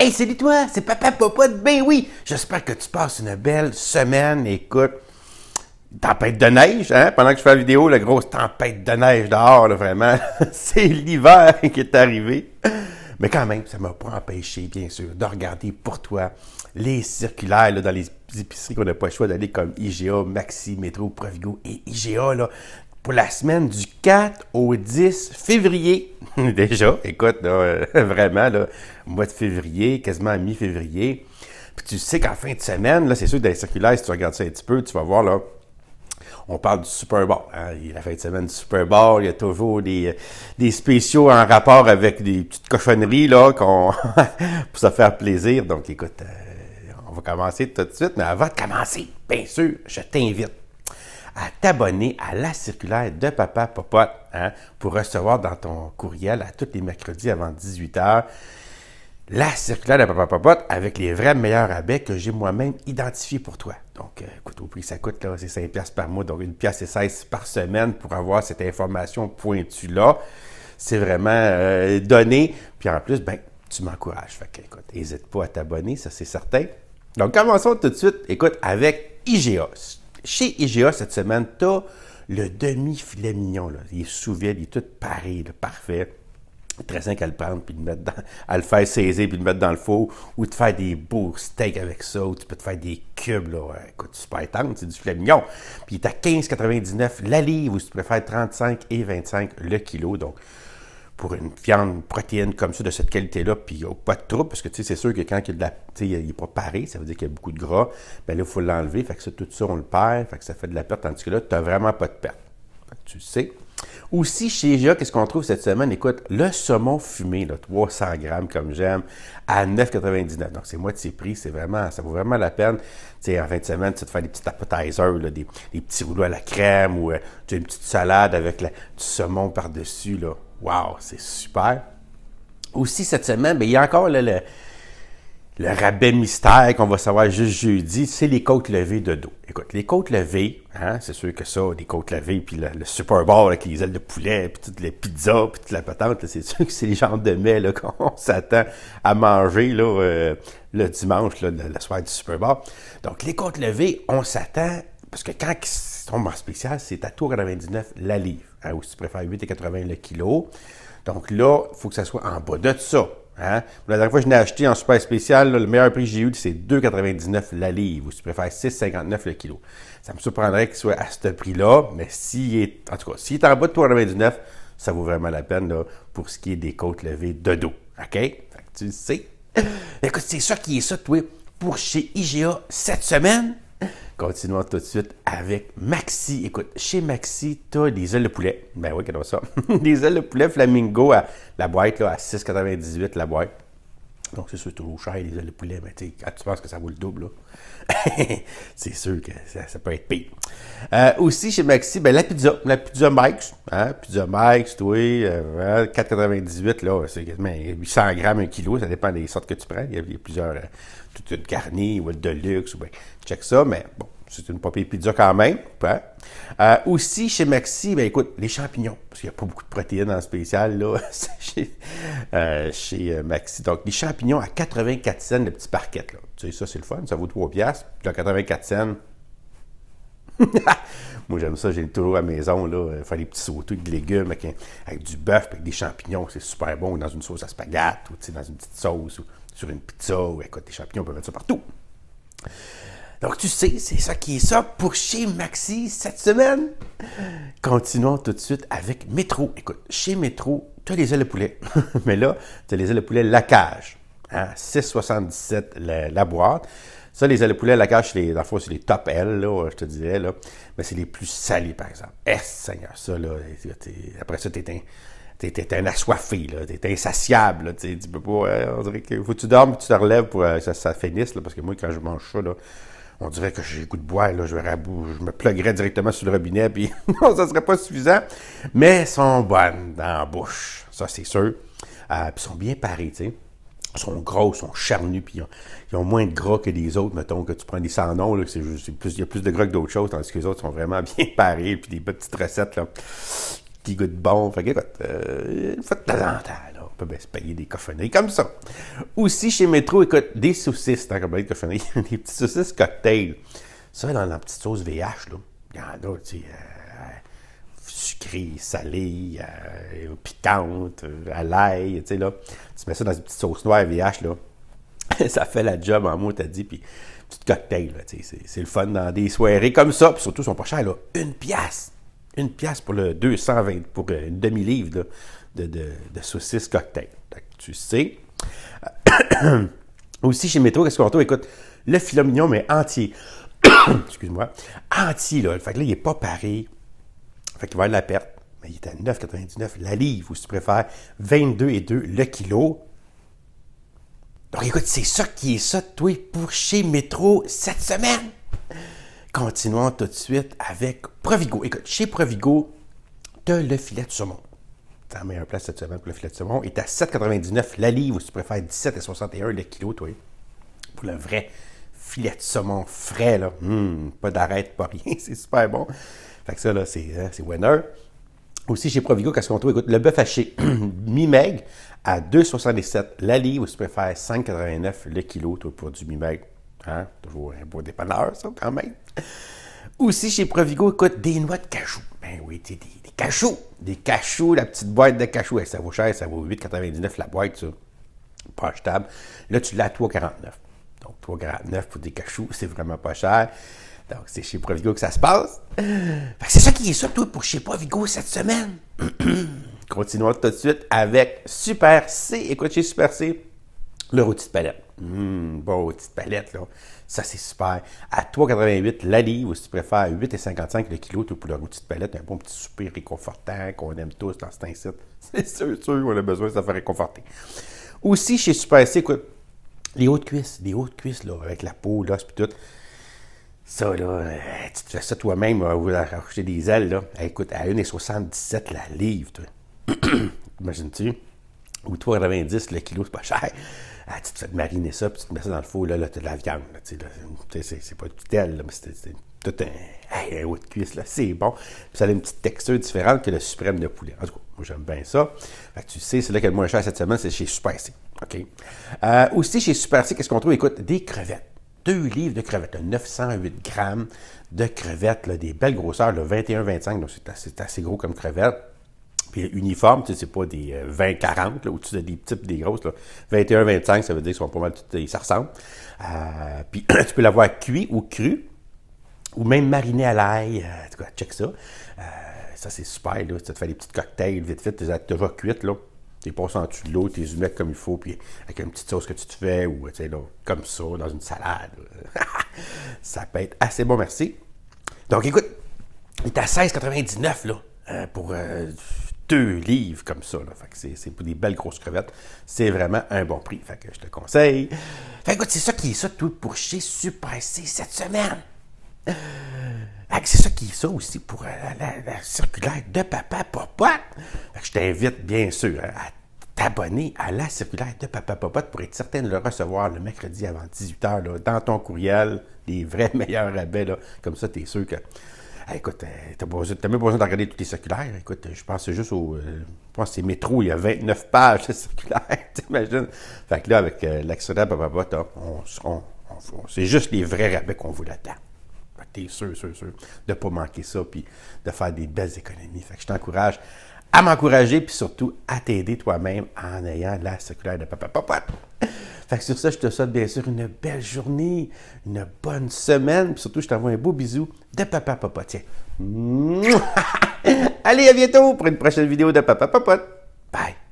Hey, salut toi, c'est Papa Papa de Ben oui. J'espère que tu passes une belle semaine. Écoute, tempête de neige, hein? Pendant que je fais la vidéo, la grosse tempête de neige dehors, là, vraiment. c'est l'hiver qui est arrivé. Mais quand même, ça ne m'a pas empêché, bien sûr, de regarder pour toi les circulaires là, dans les épiceries qu'on n'a pas le choix d'aller comme IGA, Maxi, Métro, Provigo et IGA. Là, la semaine du 4 au 10 février. Déjà, écoute, euh, vraiment, mois de février, quasiment mi-février. Puis tu sais qu'en fin de semaine, là, c'est sûr, que dans les circulaires, si tu regardes ça un petit peu, tu vas voir, là, on parle du Super Bowl. Hein? La fin de semaine du Super Bowl, il y a toujours des, euh, spéciaux en rapport avec des petites cochonneries là, qu'on pour se faire plaisir. Donc écoute, euh, on va commencer tout de suite, mais avant de commencer, bien sûr, je t'invite à t'abonner à la circulaire de Papa Popote hein, pour recevoir dans ton courriel à tous les mercredis avant 18h la circulaire de Papa Popote avec les vrais meilleurs rabais que j'ai moi-même identifiés pour toi. Donc, euh, écoute, au prix ça coûte, là, c'est 5 par mois, donc 1 pièce et 16 par semaine pour avoir cette information pointue-là. C'est vraiment euh, donné. Puis en plus, ben, tu m'encourages. Fait que, écoute, n'hésite pas à t'abonner, ça c'est certain. Donc, commençons tout de suite, écoute, avec IGOS. Chez IGA cette semaine, tu as le demi-filet mignon. Il est sous vide, il est tout pareil, parfait. Très simple à le prendre, puis le mettre à le faire saisir, puis le mettre dans le four, ou de faire des beaux steaks avec ça, ou tu peux te faire des cubes, là, ouais, écoute, super c'est du filet mignon. Puis il est à 15,99 la livre, ou si tu préfères 35 et 25 le kilo, donc pour une viande protéine comme ça, de cette qualité-là, puis a pas de trouble, parce que c'est sûr que quand il, y est pas paré, ça veut dire qu'il y a beaucoup de gras, bien là, il faut l'enlever, fait que ça, tout ça, on le perd, fait que ça fait de la perte, tandis que là, tu n'as vraiment pas de perte. tu sais. Aussi, chez Jia, qu'est-ce qu'on trouve cette semaine? Écoute, le saumon fumé, là, 300 grammes comme j'aime, à 9,99. Donc, c'est moitié prix, c'est vraiment, ça vaut vraiment la peine. Tu sais, en fin de semaine, tu te fais des petits appetizers, des, petits rouleaux à la crème ou euh, tu une petite salade avec du saumon par-dessus, là. Wow, c'est super. Aussi, cette semaine, bien, il y a encore le, rabais mystère qu'on va savoir juste jeudi, c'est les côtes levées de dos. Écoute, les côtes levées, hein, c'est sûr que ça, les côtes levées, puis le, Super Bowl avec les ailes de poulet, puis toutes les pizzas, puis toute la patente, c'est sûr que c'est les genres de mets qu'on s'attend à manger là, euh, le dimanche, la soirée du Super Bowl. Donc, les côtes levées, on s'attend, parce que quand Tombe en spécial, c'est à 2,99 la livre. Hein, ou si tu préfères 8,80 le kilo. Donc là, il faut que ça soit en bas de ça. Hein. La dernière fois que je l'ai acheté en super spécial, le meilleur prix que j'ai eu, c'est 2,99 la livre, ou si tu préfères 6,59 le kilo. Ça me surprendrait qu'il soit à ce prix-là, mais s'il est, en tout cas, s'il est en bas de 2,99, ça vaut vraiment la peine pour ce qui est des côtes levées de dos. OK? que tu le sais. Écoute, c'est ça qui est ça, toi, pour chez IGA cette semaine. Continuons tout de suite avec Maxi. Écoute, chez Maxi, tu as des ailes de poulet. Ben oui, qu'est-ce ça? des ailes de poulet flamingo à la boîte, là, à 6,98 la boîte. Donc, c'est sûr, toujours cher, les ailes de poulet, mais tu quand tu penses que ça vaut le double, c'est sûr que ça, peut être pire. Euh, aussi, chez Maxi, ben, la pizza, la pizza Mike's, hein, pizza Mike's, oui, euh, hein, là, c'est quasiment 800 grammes, 1 kilo, ça dépend des sortes que tu prends. Il y a, plusieurs, euh, toute une garnie, ou de luxe, ou bien, check ça, mais bon, c'est une papier pizza quand même. Hein. Euh, aussi, chez Maxi, ben écoute, les champignons, parce qu'il n'y a pas beaucoup de protéines en spécial là, chez, euh, euh, Maxi. Donc, les champignons à 84 cents le petits parquet. Là. Tu sais, ça, c'est le fun, ça vaut 3 piastres. Puis là, 84 cents, Moi, j'aime ça, j'ai toujours à la maison, là, faire des petits sautés de légumes avec, du bœuf, avec des champignons, c'est super bon, dans une sauce à spaghetti, ou dans une petite sauce, ou sur une pizza, ou écoute, les champignons, on peut mettre ça partout. Donc, tu sais, c'est ça qui est ça pour chez Maxi cette semaine. Continuons tout de suite avec Métro. Écoute, chez Métro, tu as les ailes de poulet. Mais là, tu as les ailes de poulet la cage. 6,77 hein? la, boîte. Ça, les ailes de poulet la cage, les, dans c'est les top L, là, je te dirais. Là. Mais c'est les plus salés, par exemple. Eh, Seigneur, ça, là, après ça, t'es es un assoiffé, là, es insatiable, là, tu peux pas, euh, on dirait que faut que tu dormes, tu te relèves pour euh, que ça, finisse, parce que moi, quand je mange ça, là, on dirait que j'ai goût de bois là, je, je me pluguerais directement sur le robinet, puis non, ça serait pas suffisant. Mais elles sont bonnes dans la bouche, ça c'est sûr. Euh, puis sont bien parées, tu sais. sont gros, sont charnus, puis ils ont, moins de gras que les autres, mettons, que tu prends des sans noms, il y a plus de gras que d'autres choses, tandis que les autres sont vraiment bien parés, puis des petites recettes, là, qui goûtent bon. Fait que, écoute, euh, faites de temps peut bien se payer des coffonneries comme ça. Aussi, chez Métro, écoute, des saucisses, tant qu'on des petites saucisses cocktail. Ça, dans la petite sauce VH, là, il y en a, tu sais, euh, sucré, salé, euh, piquante, euh, à l'ail, tu sais, là. Tu mets ça dans une petite sauce noire VH, là. ça fait la job en mots, t'as dit, puis petit cocktail, là, tu sais. C'est le fun dans des soirées comme ça, puis surtout, ils sont pas chers, là. Une pièce! Une pièce pour le 220, pour euh, une demi-livre, là de, saucisses cocktail. tu sais. Euh, aussi, chez Métro trouve? écoute, le filet mignon, mais entier. Excuse-moi. Entier, là. Fait que là, il n'est pas paré. Fait qu'il va y avoir de la perte. Mais il est à 9,99 la livre, ou si tu préfères, 22,2 le kilo. Donc, écoute, c'est ça qui est ça, toi, pour chez Métro cette semaine. Continuons tout de suite avec Provigo. Écoute, chez Provigo, tu as le filet de saumon ta meilleure place cette semaine pour le filet de saumon est à 7,99 la livre, ou si tu préfères 17,61 le kilo, toi. Pour le vrai filet de saumon frais, là. Hmm, pas d'arête, pas rien, c'est super bon. Fait que ça, là, hein, c'est, winner. Aussi, chez Provigo, qu'est-ce qu'on trouve? Écoute, le bœuf haché, mi-meg à 2,67 la livre, ou si tu préfères 5,89 le kilo, toi, pour du mi-meg. Hein? Toujours un beau dépanneur, ça, quand même. Aussi, chez Provigo, écoute, des noix de cajou ben oui, tu des, des cachous. Des cachous, la petite boîte de cachous. ça vaut cher, ça vaut 8,99 la boîte, ça. Pas achetable. Là, tu l'as à 3,49. Donc, 3,49 pour des cachous, c'est vraiment pas cher. Donc, c'est chez Provigo que ça se passe. c'est ça qui est surtout pour chez Provigo cette semaine. Continuons tout de suite avec Super C. Écoute, chez Super C, le rôti de palette. Hum, bon rôti de palette, là. Ça, c'est super. À 3,88 la livre, ou si tu préfères, 8,55 le kilo, tout pour le rôti de palette. Un bon petit souper réconfortant qu'on aime tous dans cet incite. C'est sûr, sûr, on a besoin, ça fait réconforter. Aussi, chez Super C, écoute, les hautes cuisses, les hautes cuisses, là, avec la peau, l'os, puis tout. Ça, là, euh, tu te fais ça toi-même, vous euh, acheter des ailes, là. Écoute, à 1,77 la livre, toi. Imagines-tu? Ou 3,90 le kilo, c'est pas cher ah, tu te fais mariner ça, puis tu te mets ça dans le four, là, là as de la viande. Là, sais, c'est pas du tel, là, mais c'est tout un, haut de cuisse, là, c'est bon. Puis ça a une petite texture différente que le suprême de poulet. En tout cas, moi j'aime bien ça. tu sais, c'est là qu'il y a le moins cher cette semaine, c'est chez Super C. OK? Euh, aussi, chez Super C, qu'est-ce qu'on trouve? Écoute, des crevettes. Deux livres de crevettes, 908 grammes de crevettes, là, des belles grosseurs, 21-25, donc c'est assez, assez gros comme crevettes puis uniforme, tu sais, c'est pas des 20-40, au tu as des petites des grosses. 21-25, ça veut dire qu'ils sont pas mal toutes, ça ressemble. Euh, puis tu peux l'avoir cuit ou cru, ou même mariné à l'ail. Euh, en tout cas, check ça. Euh, ça, c'est super, là. Tu te fais des petites cocktails, vite, vite, tu te vas cuites, là. Tu passes en dessous de l'eau, tu les mets comme il faut, puis avec une petite sauce que tu te fais, ou, tu sais, là, comme ça, dans une salade. ça peut être assez bon, merci. Donc, écoute, il est à 16,99, là, pour deux livres comme ça. Là. c'est, pour des belles grosses crevettes. C'est vraiment un bon prix. que je te conseille. Fait c'est ça qui est ça tout pour chez Super cette semaine. C'est ça qui est ça aussi pour euh, la, circulaire de Papa Popote. je t'invite bien sûr à t'abonner à la circulaire de Papa Popote pour être certain de le recevoir le mercredi avant 18h dans ton courriel. Les vrais meilleurs rabais. Comme ça, tu es sûr que ah, écoute, euh, t'as même pas besoin de regarder tous les circulaires. Écoute, je pensais juste au. Euh, je pense que c'est métro, il y a 29 pages de circulaires. t'imagines? Fait que là, avec euh, l'accident, on, on, on, c'est juste les vrais rabais qu'on vous l'attend. T'es sûr, sûr, sûr de ne pas manquer ça, puis de faire des belles économies. Fait que je t'encourage à m'encourager, puis surtout à t'aider toi-même en ayant la circulaire de papa papa. Fait que sur ça, je te souhaite bien sûr une belle journée, une bonne semaine, puis surtout, je t'envoie un beau bisou de papa papa. Tiens. Allez, à bientôt pour une prochaine vidéo de papa papa. Bye.